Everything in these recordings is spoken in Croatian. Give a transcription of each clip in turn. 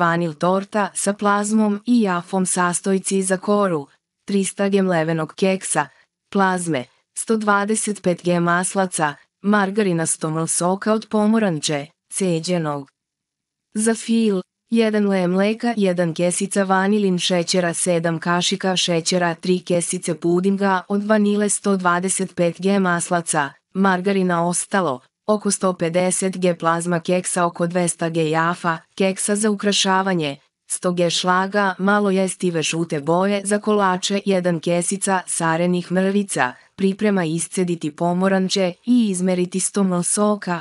vanil torta sa plazmom i jafom sastojci za koru, 300 g levenog keksa, plazme, 125 g maslaca, margarina 100 ml soka od pomoranče, ceđenog. Za fil, 1 le mleka, 1 kesica vanilin šećera, 7 kašika šećera, 3 kesice pudinga od vanile 125 g maslaca, margarina ostalo, oko 150 g plazma keksa, oko 200 g jafa, keksa za ukrašavanje, 100 g šlaga, malo jestive žute boje za kolače, 1 kesica sarenih mrvica, priprema iscediti pomoranče i izmeriti 100 soka,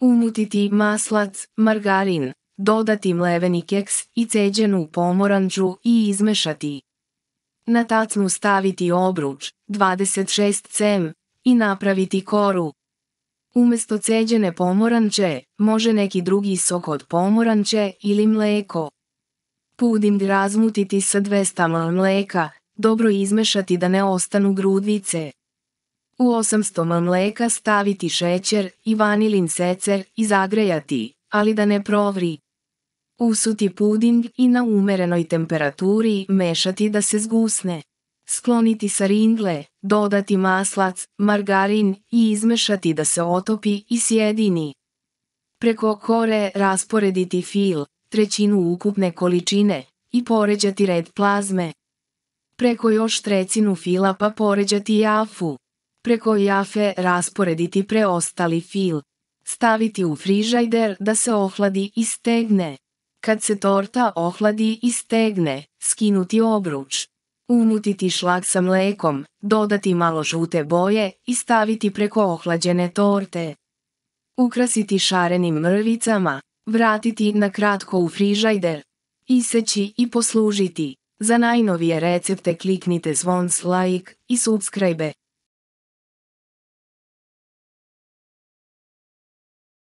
umutiti maslac, margarin, dodati mleveni keks i ceđenu pomoranđu i izmešati. Na tacnu staviti obruč, 26 cm, i napraviti koru, Umjesto ceđene pomoranče, može neki drugi sok od pomoranče ili mleko. Puding razmutiti sa 200 ml mleka, dobro izmešati da ne ostanu grudvice. U 800 ml mleka staviti šećer i vanilin secer i zagrejati, ali da ne provri. Usuti puding i na umerenoj temperaturi mešati da se zgusne. Skloniti sa ringle, dodati maslac, margarin i izmešati da se otopi i sjedini. Preko kore rasporediti fil, trećinu ukupne količine, i poređati red plazme. Preko još trecinu fila pa poređati jafu. Preko jafe rasporediti preostali fil. Staviti u frižajder da se ohladi i stegne. Kad se torta ohladi i stegne, skinuti obruč. Umutiti šlag sa mlekom, dodati malo žute boje i staviti preko ohlađene torte. Ukrasiti šarenim mrvicama, vratiti na kratko u frižajder, iseći i poslužiti. Za najnovije recepte kliknite zvon like i subscribe.